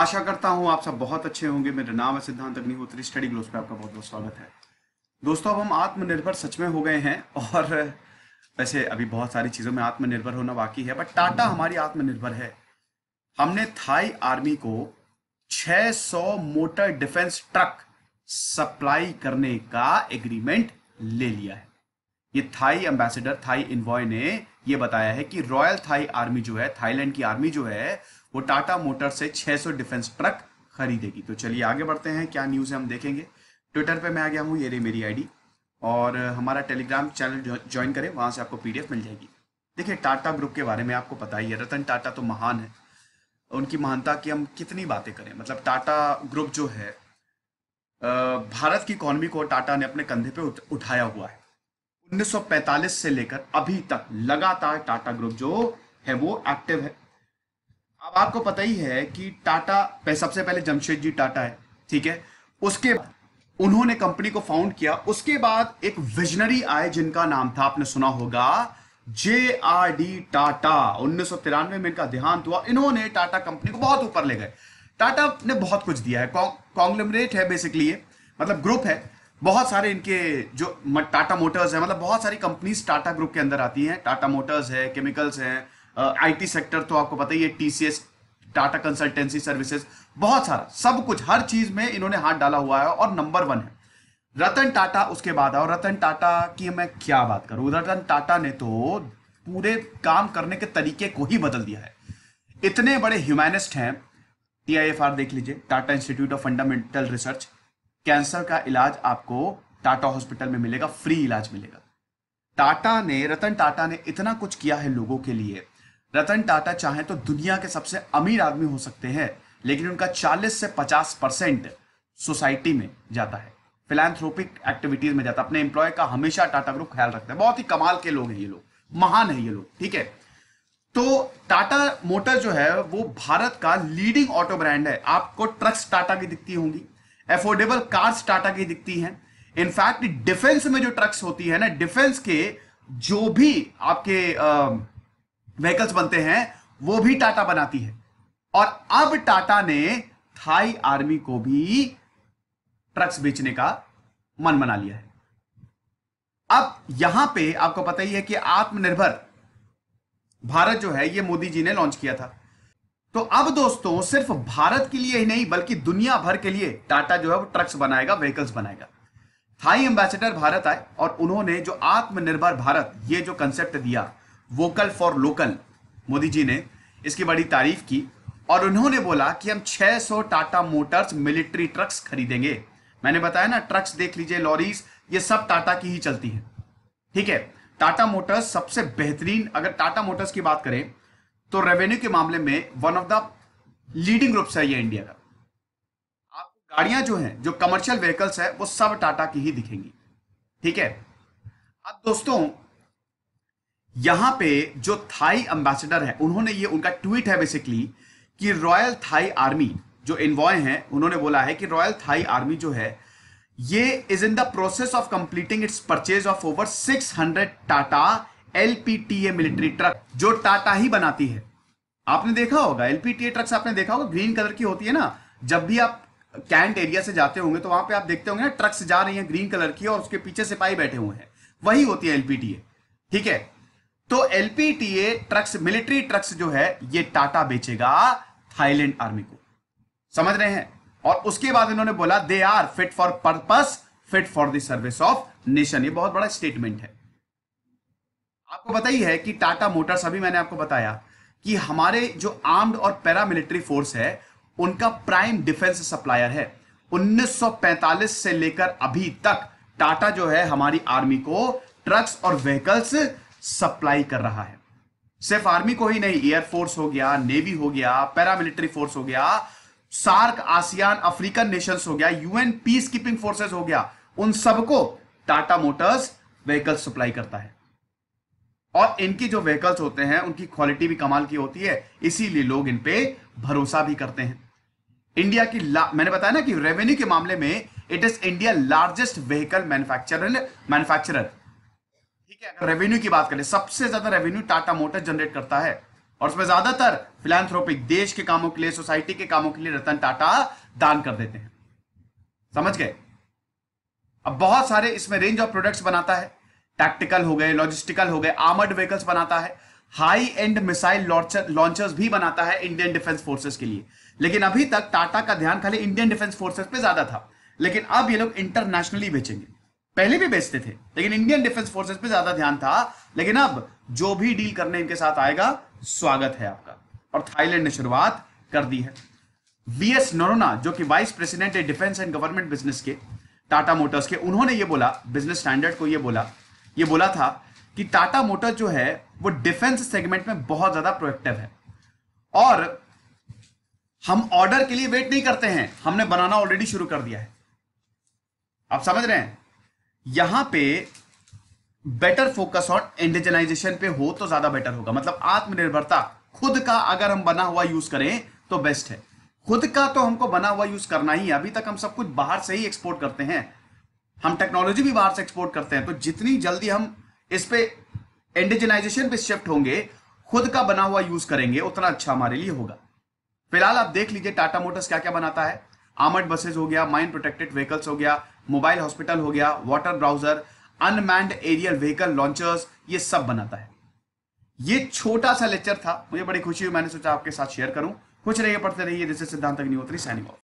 आशा करता हूं आप सब बहुत अच्छे होंगे मेरा नाम है सिद्धांत अग्निहोत्री स्टडी ग्लोस पे आपका बहुत बहुत स्वागत है दोस्तों अब हम आत्मनिर्भर सच में हो गए हैं और वैसे अभी बहुत सारी चीज़ों में आत्मनिर्भर होना बाकी है बट टाटा हमारी आत्मनिर्भर है हमने थाई आर्मी को 600 मोटर डिफेंस ट्रक सप्लाई करने का एग्रीमेंट ले लिया है ये थाई एम्बेसडर थाई इन्वॉय ने यह बताया है कि रॉयल थाई आर्मी जो है थाईलैंड की आर्मी जो है वो टाटा मोटर से 600 डिफेंस ट्रक खरीदेगी तो चलिए आगे बढ़ते हैं क्या न्यूज़ है हम देखेंगे ट्विटर पे मैं आ गया हूँ ये रही मेरी आईडी और हमारा टेलीग्राम चैनल ज्वाइन करें वहाँ से आपको पी मिल जाएगी देखिए टाटा ग्रुप के बारे में आपको पता ही है रतन टाटा तो महान है उनकी महानता की हम कितनी बातें करें मतलब टाटा ग्रुप जो है भारत की इकोनॉमी को टाटा ने अपने कंधे पे उठाया हुआ है 1945 से लेकर अभी तक लगातार टाटा ग्रुप जो है वो एक्टिव है अब आपको पता ही है कि टाटा सबसे पहले जमशेद जी टाटा है ठीक है उसके उन्होंने कंपनी को फाउंड किया उसके बाद एक विजनरी आए जिनका नाम था आपने सुना होगा जे आर डी टाटा उन्नीस में इनका देहांत हुआ इन्होंने टाटा कंपनी को बहुत ऊपर ले गए टाटा ने बहुत कुछ दिया है कॉन्ग्लमरेट है बेसिकली ये मतलब ग्रुप है बहुत सारे इनके जो टाटा मोटर्स है मतलब बहुत सारी कंपनीज टाटा ग्रुप के अंदर आती हैं टाटा मोटर्स है केमिकल्स हैं आईटी सेक्टर तो आपको पता ही है टीसीएस टाटा कंसल्टेंसी सर्विसेज बहुत सारा सब कुछ हर चीज में इन्होंने हाथ डाला हुआ है और नंबर वन है रतन टाटा उसके बाद और रतन टाटा की मैं क्या बात करूं रतन टाटा ने तो पूरे काम करने के तरीके को ही बदल दिया है इतने बड़े ह्यूमैनिस्ट हैं टी देख लीजिए Tata institute of fundamental research cancer का इलाज आपको टाटा हॉस्पिटल में मिलेगा फ्री इलाज मिलेगा टाटा ने रतन टाटा ने इतना कुछ किया है लोगों के लिए रतन टाटा चाहे तो दुनिया के सबसे अमीर आदमी हो सकते हैं लेकिन उनका 40 से 50 परसेंट सोसाइटी में जाता है फिलैंथ्रोपिक एक्टिविटीज में जाता है अपने एम्प्लॉय का हमेशा टाटा ग्रुप ख्याल रखता है बहुत ही कमाल के लोग हैं ये लोग महान है ये लोग ठीक है तो टाटा मोटर जो है वो भारत का लीडिंग ऑटो ब्रांड है आपको ट्रक्स टाटा की दिखती होंगी अफोर्डेबल कार्स टाटा की दिखती हैं इनफैक्ट डिफेंस में जो ट्रक्स होती है ना डिफेंस के जो भी आपके व्हीकल्स बनते हैं वो भी टाटा बनाती है और अब टाटा ने थाई आर्मी को भी ट्रक्स बेचने का मन बना लिया है अब यहां पे आपको पता ही है कि आत्मनिर्भर भारत जो है ये मोदी जी ने लॉन्च किया था तो अब दोस्तों सिर्फ भारत के लिए ही नहीं बल्कि दुनिया भर के लिए टाटा जो है वो ट्रक्स बनाएगा व्हीकल्स बनाएगा थाई एम्बेसडर भारत आए और उन्होंने जो आत्मनिर्भर भारत ये जो कंसेप्ट दिया vocal for local Modi ji ने इसकी बड़ी तारीफ की और उन्होंने बोला कि हम 600 टाटा मोटर्स मिलिट्री ट्रक्स खरीदेंगे मैंने बताया ना ट्रक्स देख लीजिए लॉरीज ये सब टाटा की ही चलती है ठीक है टाटा मोटर्स सबसे बेहतरीन अगर टाटा मोटर्स की बात करें तो रेवेन्यू के मामले में one of the leading groups है ये इंडिया का आपको गाड़ियां जो हैं जो कमर्शियल व्हीकल्स है वो सब टाटा की ही दिखेंगी ठीक है अब दोस्तों यहां पे जो थाई एम्बेसडर है उन्होंने ये उनका ट्वीट है बेसिकली कि रॉयल थाई आर्मी जो इन्वॉय है उन्होंने बोला है कि रॉयल थाई आर्मी जो है ये is in the process of completing its purchase of over 600 Tata LPTA military truck जो टाटा ही बनाती है आपने देखा होगा एलपीटीए ट्रक्स आपने देखा होगा ग्रीन कलर की होती है ना जब भी आप कैंट एरिया से जाते होंगे तो वहां पे आप देखते होंगे ना ट्रक्स जा रही हैं ग्रीन कलर की और उसके पीछे सिपाही बैठे हुए हैं वही होती है एलपीटीए ठीक है तो एलपीटीए ट्रक्स मिलिट्री ट्रक्स जो है ये टाटा बेचेगा थाईलैंड आर्मी को समझ रहे हैं और उसके बाद इन्होंने बोला they are fit for purpose fit for the service of nation ये बहुत बड़ा स्टेटमेंट है आपको पता ही है कि टाटा मोटर्स अभी मैंने आपको बताया कि हमारे जो आर्म्ड और पैरामिलिट्री फोर्स है उनका प्राइम डिफेंस सप्लायर है 1945 से लेकर अभी तक टाटा जो है हमारी आर्मी को ट्रक्स और व्हीकल्स सप्लाई कर रहा है सिर्फ आर्मी को ही नहीं एयरफोर्स हो गया नेवी हो गया पैरामिलिट्री फोर्स हो गया सार्क आसियान अफ्रीकन नेशंस हो गया यूएन पीस कीपिंग फोर्सेस हो गया उन सबको टाटा मोटर्स व्हीकल सप्लाई करता है और इनके जो व्हीकल्स होते हैं उनकी क्वालिटी भी कमाल की होती है इसीलिए लोग इन पे भरोसा भी करते हैं इंडिया की मैंने बताया ना कि रेवेन्यू के मामले में it is India largest vehicle manufacturer manufacturer ठीक है अगर रेवेन्यू की बात करें सबसे ज्यादा रेवेन्यू टाटा मोटर जनरेट करता है और उसमें ज्यादातर फिलैंथ्रोपिक देश के कामों के लिए सोसाइटी के कामों के लिए रतन टाटा दान कर देते हैं समझ गए अब बहुत सारे इसमें रेंज ऑफ प्रोडक्ट्स बनाता है टैक्टिकल हो गए लॉजिस्टिकल हो गए आर्मर्ड व्हीकल्स बनाता है हाई एंड मिसाइल लॉन्चर्स भी बनाता है इंडियन डिफेंस फोर्सेस के लिए लेकिन अभी तक टाटा का ध्यान खाली इंडियन डिफेंस फोर्सेस पे ज्यादा था लेकिन अब ये लोग इंटरनेशनली बेचेंगे पहले भी बेचते थे लेकिन इंडियन डिफेंस फोर्सेस पे ज्यादा ध्यान था लेकिन अब जो भी डील करने इनके साथ आएगा स्वागत है आपका और थाईलैंड ने शुरुआत कर दी है वी एस नरोना जो कि वाइस प्रेसिडेंट है डिफेंस एंड गवर्नमेंट बिजनेस के टाटा मोटर्स के उन्होंने ये बोला बिजनेस स्टैंडर्ड को ये बोला ये बोला था कि टाटा मोटर जो है वो डिफेंस सेगमेंट में बहुत ज्यादा प्रोएक्टिव है और हम ऑर्डर के लिए वेट नहीं करते हैं हमने बनाना ऑलरेडी शुरू कर दिया है आप समझ रहे हैं यहां पे बेटर फोकस ऑन इंडिजनाइजेशन पे हो तो ज्यादा बेटर होगा मतलब आत्मनिर्भरता खुद का अगर हम बना हुआ यूज करें तो बेस्ट है खुद का तो हमको बना हुआ यूज करना ही अभी तक हम सब कुछ बाहर से ही एक्सपोर्ट करते हैं हम टेक्नोलॉजी भी बाहर से एक्सपोर्ट करते हैं तो जितनी जल्दी हम इस पे इंडिजिनाइजेशन पे शिफ्ट होंगे खुद का बना हुआ यूज करेंगे उतना अच्छा हमारे लिए होगा फिलहाल आप देख लीजिए टाटा मोटर्स क्या क्या बनाता है आमड बसेज हो गया माइंड प्रोटेक्टेड व्हीकल्स हो गया मोबाइल हॉस्पिटल हो गया water browser unmanned aerial vehicle launchers ये सब बनाता है ये छोटा सा लेक्चर था मुझे बड़ी खुशी हुई मैंने सोचा आपके साथ शेयर करूं कुछ रहिए पढ़ते रहिए जैसे सिद्धांत अग्निहोत्री सैनिंग